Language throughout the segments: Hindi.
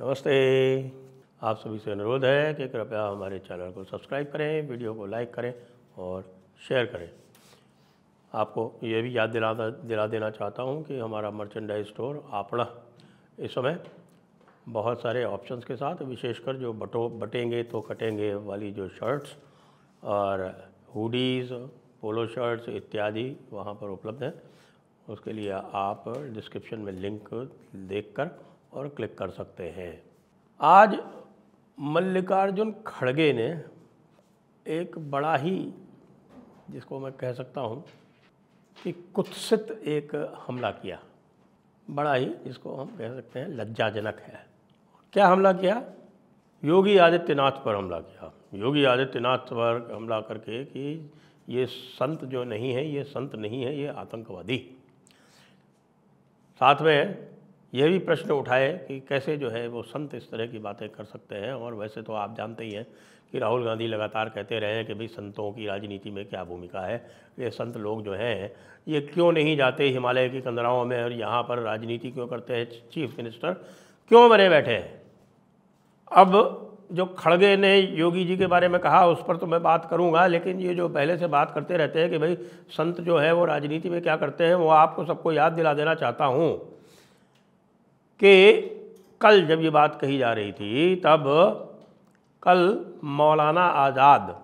नमस्ते आप सभी से अनुरोध है कि कृपया हमारे चैनल को सब्सक्राइब करें वीडियो को लाइक करें और शेयर करें आपको ये भी याद दिला दिला देना चाहता हूँ कि हमारा मर्चेंडाइज स्टोर आपड़ा इस समय बहुत सारे ऑप्शंस के साथ विशेषकर जो बटो बटेंगे तो कटेंगे वाली जो शर्ट्स और हुडीज़ पोलो शर्ट्स इत्यादि वहाँ पर उपलब्ध हैं उसके लिए आप डिस्क्रिप्शन में लिंक देखकर और क्लिक कर सकते हैं आज मल्लिकार्जुन खड़गे ने एक बड़ा ही जिसको मैं कह सकता हूँ कि कुत्सित एक हमला किया बड़ा ही जिसको हम कह सकते हैं लज्जाजनक है क्या हमला किया योगी आदित्यनाथ पर हमला किया योगी आदित्यनाथ पर हमला करके कि ये संत जो नहीं है ये संत नहीं है ये आतंकवादी साथ में यह भी प्रश्न उठाए कि कैसे जो है वो संत इस तरह की बातें कर सकते हैं और वैसे तो आप जानते ही हैं कि राहुल गांधी लगातार कहते रहे हैं कि भाई संतों की राजनीति में क्या भूमिका है ये संत लोग जो हैं ये क्यों नहीं जाते हिमालय की कंदराओं में और यहाँ पर राजनीति क्यों करते हैं चीफ मिनिस्टर क्यों बने बैठे हैं अब जो खड़गे ने योगी जी के बारे में कहा उस पर तो मैं बात करूंगा लेकिन ये जो पहले से बात करते रहते हैं कि भाई संत जो है वो राजनीति में क्या करते हैं वो आपको सबको याद दिला देना चाहता हूँ कि कल जब ये बात कही जा रही थी तब कल मौलाना आज़ाद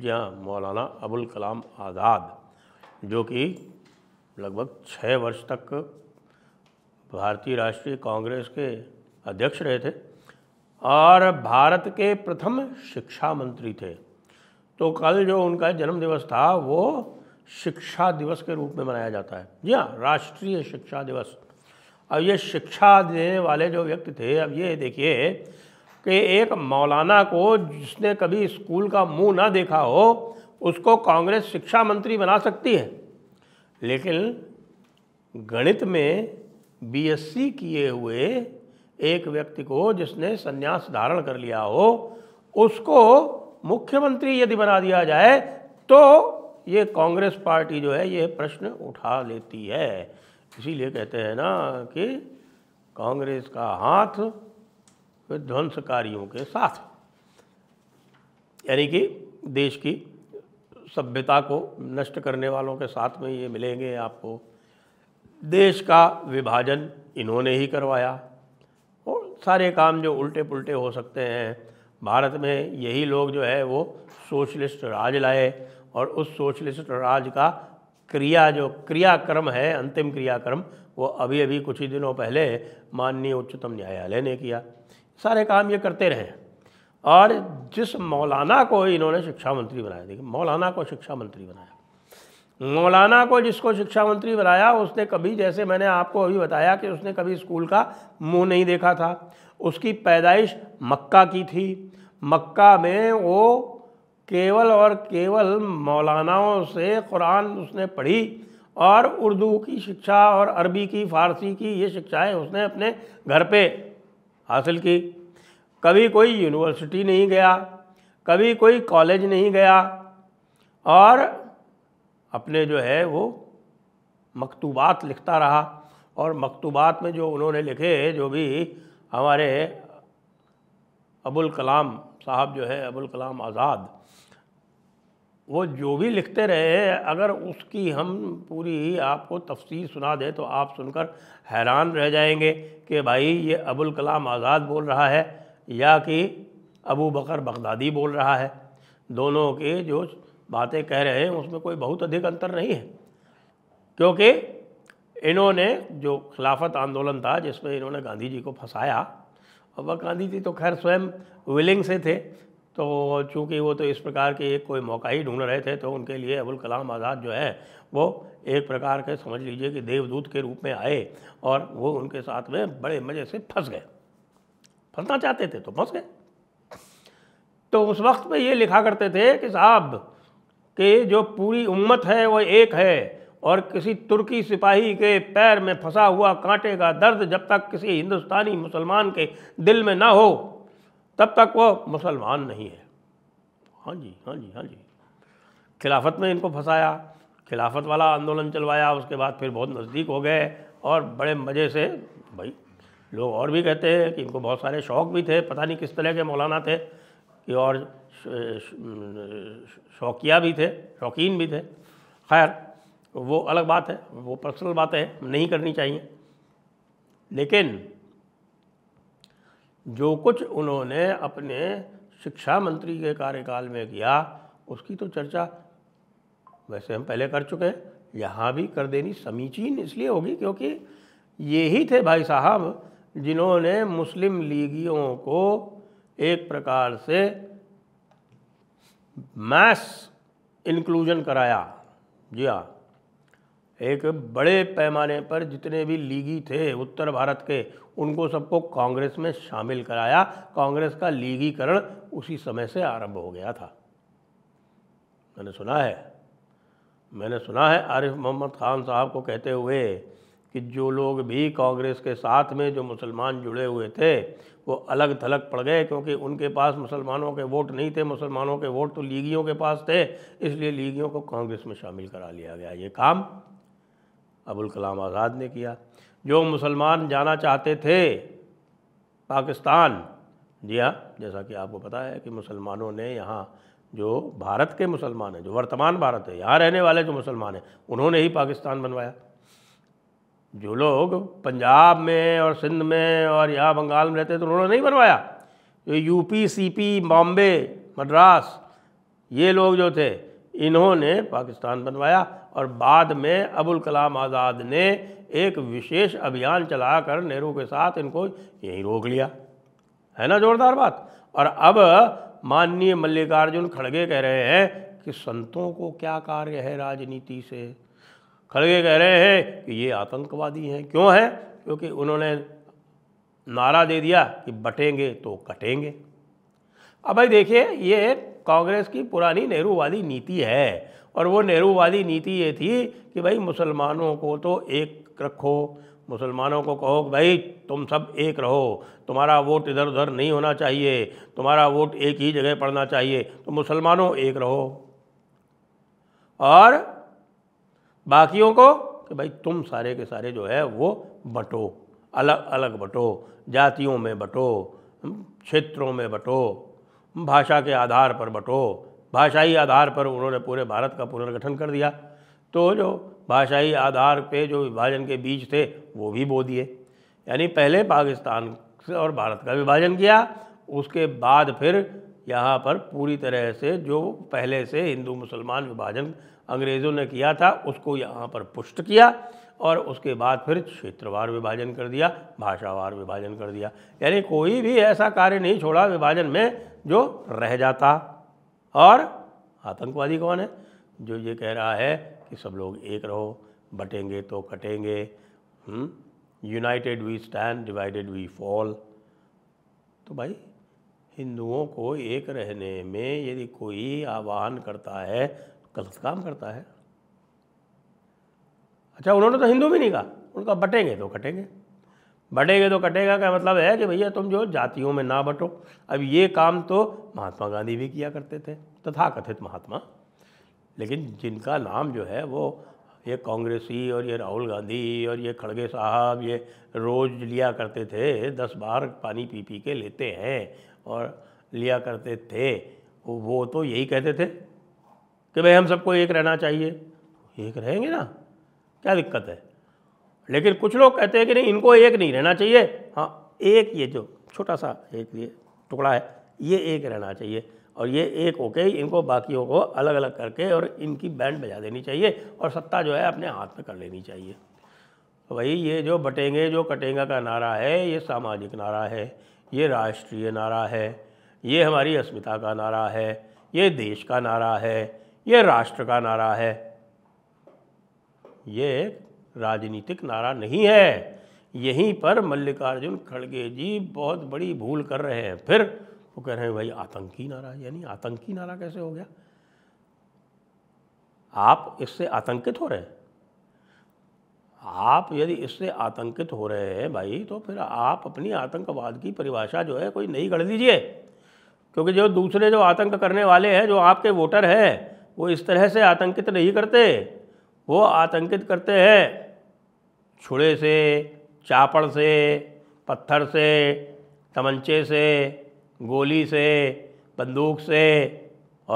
जी हाँ मौलाना अबुल कलाम आज़ाद जो कि लगभग छः वर्ष तक भारतीय राष्ट्रीय कांग्रेस के अध्यक्ष रहे थे और भारत के प्रथम शिक्षा मंत्री थे तो कल जो उनका जन्मदिवस था वो शिक्षा दिवस के रूप में मनाया जाता है जी हाँ राष्ट्रीय शिक्षा दिवस अब ये शिक्षा देने वाले जो व्यक्ति थे अब ये देखिए कि एक मौलाना को जिसने कभी स्कूल का मुंह ना देखा हो उसको कांग्रेस शिक्षा मंत्री बना सकती है लेकिन गणित में बीएससी किए हुए एक व्यक्ति को जिसने संन्यास धारण कर लिया हो उसको मुख्यमंत्री यदि बना दिया जाए तो ये कांग्रेस पार्टी जो है ये प्रश्न उठा लेती है इसीलिए कहते हैं ना कि कांग्रेस का हाथ विध्वंसकारियों के साथ यानी कि देश की सभ्यता को नष्ट करने वालों के साथ में ये मिलेंगे आपको देश का विभाजन इन्होंने ही करवाया और सारे काम जो उल्टे पुल्टे हो सकते हैं भारत में यही लोग जो है वो सोशलिस्ट राज लाए और उस सोशलिस्ट राज का क्रिया जो क्रियाक्रम है अंतिम क्रियाक्रम वो अभी अभी कुछ ही दिनों पहले माननीय उच्चतम न्यायालय ने किया सारे काम ये करते रहे और जिस मौलाना को इन्होंने शिक्षा मंत्री बनाया देखिए मौलाना को शिक्षा मंत्री बनाया मौलाना को जिसको शिक्षा मंत्री बनाया उसने कभी जैसे मैंने आपको अभी बताया कि उसने कभी स्कूल का मुंह नहीं देखा था उसकी पैदाइश मक्का की थी मक्का में वो केवल और केवल मौलानाओं से कुरान उसने पढ़ी और उर्दू की शिक्षा और अरबी की फ़ारसी की ये शिक्षाएं उसने अपने घर पे हासिल की कभी कोई यूनिवर्सिटी नहीं गया कभी कोई कॉलेज नहीं गया और अपने जो है वो मकतूबात लिखता रहा और मकतूबात में जो उन्होंने लिखे जो भी हमारे अबुल कलाम साहब जो है अबुल कलाम आज़ाद वो जो भी लिखते रहे अगर उसकी हम पूरी आपको तफसीर सुना दें तो आप सुनकर हैरान रह जाएंगे कि भाई ये अबुल कलाम आज़ाद बोल रहा है या कि अबू बकर बगदादी बोल रहा है दोनों के जो बातें कह रहे हैं उसमें कोई बहुत अधिक अंतर नहीं है क्योंकि इन्होंने जो खिलाफत आंदोलन था जिसमें इन्होंने गांधी जी को फंसाया और वह गांधी जी तो खैर स्वयं विलिंग से थे तो चूँकि वो तो इस प्रकार के एक कोई मौका ही ढूंढ रहे थे तो उनके लिए अबुल कलाम आज़ाद जो है वो एक प्रकार के समझ लीजिए कि देवदूत के रूप में आए और वो उनके साथ में बड़े मज़े से फंस गए फंसना चाहते थे तो फंस गए तो उस वक्त में ये लिखा करते थे कि साहब कि जो पूरी उम्मत है वो एक है और किसी तुर्की सिपाही के पैर में फंसा हुआ कांटे का दर्द जब तक किसी हिंदुस्तानी मुसलमान के दिल में ना हो तब तक वो मुसलमान नहीं है हाँ जी हाँ जी हाँ जी खिलाफत में इनको फंसाया खिलाफत वाला आंदोलन चलवाया उसके बाद फिर बहुत नज़दीक हो गए और बड़े मज़े से भाई लोग और भी कहते हैं कि इनको बहुत सारे शौक़ भी थे पता नहीं किस तरह के मौलाना थे कि और शौकिया भी थे शौकीन भी थे खैर वो अलग बात है वो पर्सनल बातें नहीं करनी चाहिए लेकिन जो कुछ उन्होंने अपने शिक्षा मंत्री के कार्यकाल में किया उसकी तो चर्चा वैसे हम पहले कर चुके हैं यहाँ भी कर देनी समीचीन इसलिए होगी क्योंकि ये ही थे भाई साहब जिन्होंने मुस्लिम लीगियों को एक प्रकार से मैस इंक्लूजन कराया जी हाँ एक बड़े पैमाने पर जितने भी लीगी थे उत्तर भारत के उनको सबको कांग्रेस में शामिल कराया कांग्रेस का लीगीकरण उसी समय से आरंभ हो गया था मैंने सुना है मैंने सुना है आरिफ मोहम्मद खान साहब को कहते हुए कि जो लोग भी कांग्रेस के साथ में जो मुसलमान जुड़े हुए थे वो अलग थलग पड़ गए क्योंकि उनके पास मुसलमानों के वोट नहीं थे मुसलमानों के वोट तो लीगियों के पास थे इसलिए लीगियों को कांग्रेस में शामिल करा लिया गया ये काम अबुल कलाम आज़ाद ने किया जो मुसलमान जाना चाहते थे पाकिस्तान जी हाँ जैसा कि आपको पता है कि मुसलमानों ने यहाँ जो भारत के मुसलमान हैं जो वर्तमान भारत है यहाँ रहने वाले जो मुसलमान हैं उन्होंने ही पाकिस्तान बनवाया जो लोग पंजाब में और सिंध में और यहाँ बंगाल में रहते थे तो उन्होंने नहीं बनवाया जो यूपी सीपी बॉम्बे मद्रास ये लोग जो थे इन्होंने पाकिस्तान बनवाया और बाद में अबुल कलाम आज़ाद ने एक विशेष अभियान चलाकर नेहरू के साथ इनको यहीं रोक लिया है ना जोरदार बात और अब माननीय मल्लिकार्जुन खड़गे कह रहे हैं कि संतों को क्या कार्य है राजनीति से खड़गे कह रहे हैं कि ये आतंकवादी हैं क्यों हैं क्योंकि उन्होंने नारा दे दिया कि बटेंगे तो कटेंगे अब भाई देखिए ये कांग्रेस की पुरानी नेहरू वाली नीति है और वो नेहरू वाली नीति ये थी कि भाई मुसलमानों को तो एक रखो मुसलमानों को कहो भाई तुम सब एक रहो तुम्हारा वोट इधर उधर नहीं होना चाहिए तुम्हारा वोट एक ही जगह पड़ना चाहिए तो मुसलमानों एक रहो और बाकियों को कि भाई तुम सारे के सारे जो है वो बटो अलग अलग बटो जातियों में बटो क्षेत्रों में बटो भाषा के आधार पर बटो भाषाई आधार पर उन्होंने पूरे भारत का पुनर्गठन कर दिया तो जो भाषाई आधार पे जो विभाजन के बीच थे वो भी बो दिए यानी पहले पाकिस्तान से और भारत का विभाजन किया उसके बाद फिर यहाँ पर पूरी तरह से जो पहले से हिंदू मुसलमान विभाजन अंग्रेज़ों ने किया था उसको यहाँ पर पुष्ट किया और उसके बाद फिर क्षेत्रवार विभाजन कर दिया भाषावार विभाजन कर दिया यानी कोई भी ऐसा कार्य नहीं छोड़ा विभाजन में जो रह जाता और आतंकवादी कौन है जो ये कह रहा है कि सब लोग एक रहो बटेंगे तो कटेंगे united we stand divided we fall तो भाई हिंदुओं को एक रहने में यदि कोई आह्वान करता है गलत काम करता है अच्छा उन्होंने तो हिंदू भी नहीं कहा उनका बटेंगे तो कटेंगे बटेंगे तो कटेगा का मतलब है कि भैया तुम जो जातियों में ना बटो अब ये काम तो महात्मा गांधी भी किया करते थे तथा कथित महात्मा लेकिन जिनका नाम जो है वो ये कांग्रेसी और ये राहुल गांधी और ये खड़गे साहब ये रोज़ लिया करते थे दस बार पानी पी पी के लेते हैं और लिया करते थे वो तो यही कहते थे कि भाई हम सबको एक रहना चाहिए एक रहेंगे ना क्या दिक्कत है लेकिन कुछ लोग कहते हैं कि नहीं इनको एक नहीं रहना चाहिए हाँ एक ये जो छोटा सा एक ये टुकड़ा है ये एक रहना चाहिए और ये एक होके इनको बाकियों को अलग अलग करके और इनकी बैंड बजा देनी चाहिए और सत्ता जो है अपने हाथ में कर लेनी चाहिए तो भाई ये जो बटेंगे जो कटेंगे का नारा है ये सामाजिक नारा है ये राष्ट्रीय नारा है ये हमारी अस्मिता का नारा है ये देश का नारा है ये राष्ट्र का नारा है ये राजनीतिक नारा नहीं है यहीं पर मल्लिकार्जुन खड़गे जी बहुत बड़ी भूल कर रहे हैं फिर वो कह रहे हैं भाई आतंकी नारा यानी आतंकी नारा कैसे हो गया आप इससे आतंकित हो रहे हैं आप यदि इससे आतंकित हो रहे हैं भाई तो फिर आप अपनी आतंकवाद की परिभाषा जो है कोई नई गढ़ दीजिए क्योंकि जो दूसरे जो आतंक करने वाले हैं जो आपके वोटर हैं वो इस तरह से आतंकित नहीं करते वो आतंकित करते हैं छुड़े से चापड़ से पत्थर से तमंचे से गोली से बंदूक से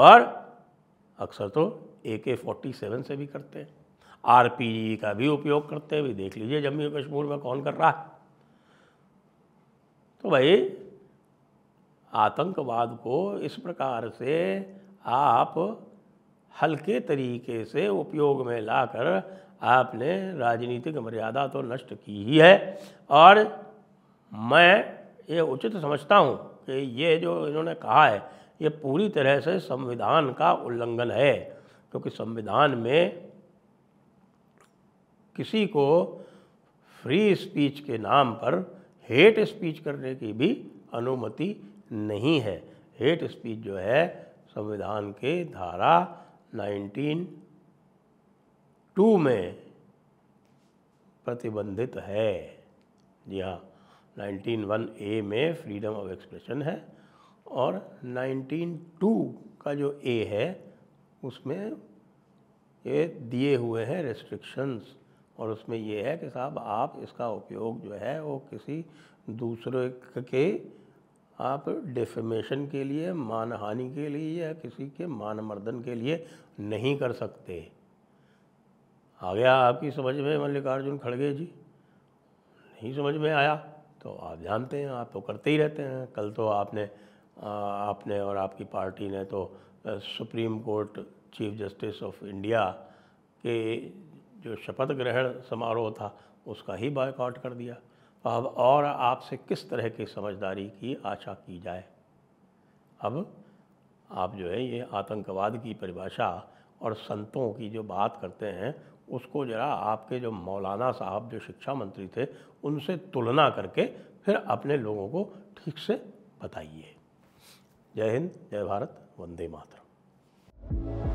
और अक्सर तो ए के फोर्टी सेवन से भी करते हैं आर का भी उपयोग करते हैं भी देख लीजिए जम्मू कश्मीर में कौन कर रहा है तो भाई आतंकवाद को इस प्रकार से आप हल्के तरीके से उपयोग में लाकर आपने राजनीतिक मर्यादा तो नष्ट की ही है और मैं ये उचित समझता हूँ कि ये जो इन्होंने कहा है ये पूरी तरह से संविधान का उल्लंघन है क्योंकि तो संविधान में किसी को फ्री स्पीच के नाम पर हेट स्पीच करने की भी अनुमति नहीं है हेट स्पीच जो है संविधान के धारा नाइनटीन टू में प्रतिबंधित है जी हाँ नाइनटीन वन ए में फ्रीडम ऑफ एक्सप्रेशन है और नाइनटीन टू का जो ए है उसमें ये दिए हुए हैं रेस्ट्रिक्शंस और उसमें ये है कि साहब आप इसका उपयोग जो है वो किसी दूसरे के आप डिफेमेशन के लिए मानहानि के लिए या किसी के मान मर्दन के लिए नहीं कर सकते आ गया आपकी समझ में मल्लिकार्जुन खड़गे जी नहीं समझ में आया तो आप जानते हैं आप तो करते ही रहते हैं कल तो आपने आपने और आपकी पार्टी ने तो Supreme Court chief justice of India के जो शपथ ग्रहण समारोह था उसका ही बायकॉट कर दिया अब और आपसे किस तरह की समझदारी की आशा की जाए अब आप जो है ये आतंकवाद की परिभाषा और संतों की जो बात करते हैं उसको ज़रा आपके जो मौलाना साहब जो शिक्षा मंत्री थे उनसे तुलना करके फिर अपने लोगों को ठीक से बताइए जय हिंद जय भारत वंदे मातरम